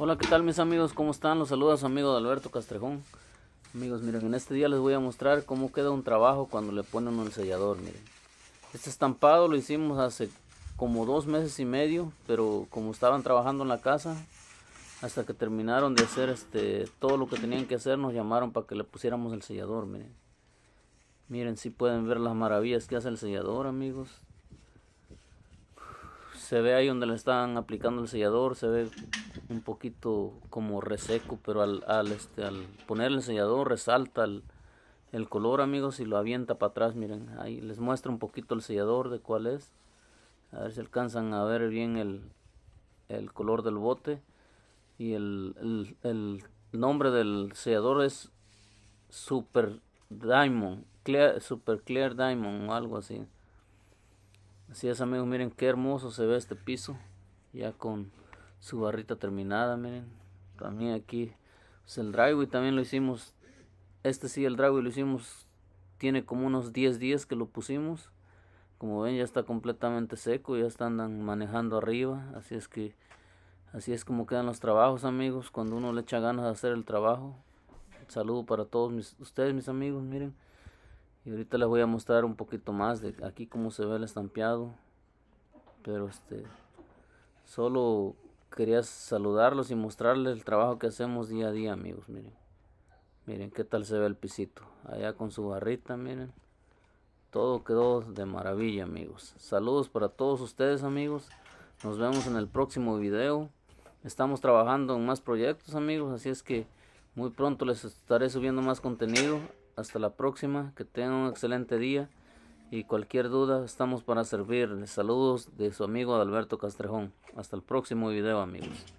Hola, ¿qué tal mis amigos? ¿Cómo están? Los saludos su amigo de Alberto Castrejón. Amigos, miren, en este día les voy a mostrar cómo queda un trabajo cuando le ponen un sellador, miren. Este estampado lo hicimos hace como dos meses y medio, pero como estaban trabajando en la casa, hasta que terminaron de hacer este todo lo que tenían que hacer, nos llamaron para que le pusiéramos el sellador, miren. Miren si pueden ver las maravillas que hace el sellador, amigos. Se ve ahí donde le están aplicando el sellador, se ve un poquito como reseco, pero al, al, este, al poner el sellador resalta el, color, amigos, y lo avienta para atrás. Miren, ahí les muestro un poquito el sellador de cuál es. A ver si alcanzan a ver bien el, color del bote. Y el, el nombre del sellador es Super Diamond, Clear, Super Clear Diamond o algo así. Así es, amigos, miren qué hermoso se ve este piso. Ya con su barrita terminada, miren. También aquí pues, el driveway también lo hicimos. Este sí, el driveway lo hicimos. Tiene como unos 10 días que lo pusimos. Como ven ya está completamente seco, ya están manejando arriba. Así es que así es como quedan los trabajos amigos. Cuando uno le echa ganas de hacer el trabajo. saludo para todos mis, ustedes mis amigos, miren. Y ahorita les voy a mostrar un poquito más de aquí cómo se ve el estampeado. Pero este solo quería saludarlos y mostrarles el trabajo que hacemos día a día, amigos. Miren, miren qué tal se ve el pisito. Allá con su barrita, miren. Todo quedó de maravilla, amigos. Saludos para todos ustedes, amigos. Nos vemos en el próximo video. Estamos trabajando en más proyectos, amigos. Así es que muy pronto les estaré subiendo más contenido. Hasta la próxima. Que tengan un excelente día y cualquier duda estamos para servirles. Saludos de su amigo Alberto Castrejón. Hasta el próximo video amigos.